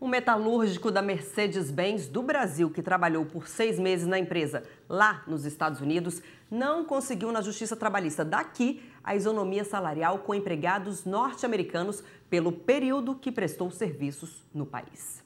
Um metalúrgico da Mercedes-Benz do Brasil, que trabalhou por seis meses na empresa lá nos Estados Unidos, não conseguiu na Justiça Trabalhista daqui a isonomia salarial com empregados norte-americanos pelo período que prestou serviços no país.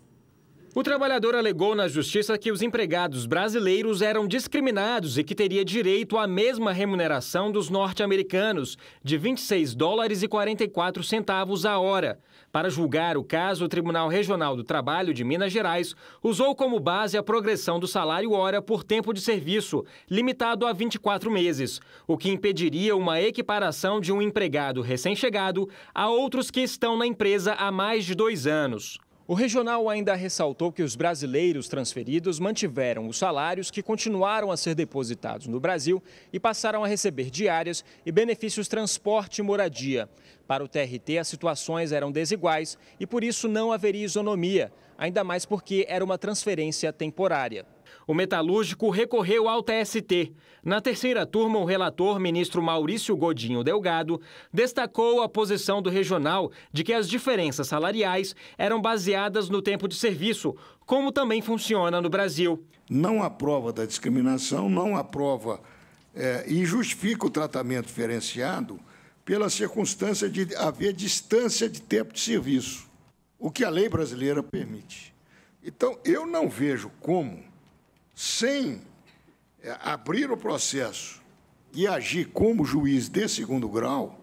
O trabalhador alegou na justiça que os empregados brasileiros eram discriminados e que teria direito à mesma remuneração dos norte-americanos, de 26 dólares e 44 centavos a hora. Para julgar o caso, o Tribunal Regional do Trabalho de Minas Gerais usou como base a progressão do salário hora por tempo de serviço, limitado a 24 meses, o que impediria uma equiparação de um empregado recém-chegado a outros que estão na empresa há mais de dois anos. O regional ainda ressaltou que os brasileiros transferidos mantiveram os salários que continuaram a ser depositados no Brasil e passaram a receber diárias e benefícios transporte e moradia. Para o TRT, as situações eram desiguais e por isso não haveria isonomia, ainda mais porque era uma transferência temporária o metalúrgico recorreu ao TST. Na terceira turma, o relator, ministro Maurício Godinho Delgado, destacou a posição do regional de que as diferenças salariais eram baseadas no tempo de serviço, como também funciona no Brasil. Não há prova da discriminação, não há prova é, e justifica o tratamento diferenciado pela circunstância de haver distância de tempo de serviço, o que a lei brasileira permite. Então, eu não vejo como sem é, abrir o processo e agir como juiz de segundo grau,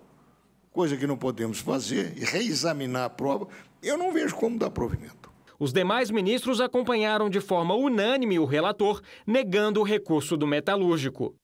coisa que não podemos fazer, e reexaminar a prova, eu não vejo como dar provimento. Os demais ministros acompanharam de forma unânime o relator, negando o recurso do metalúrgico.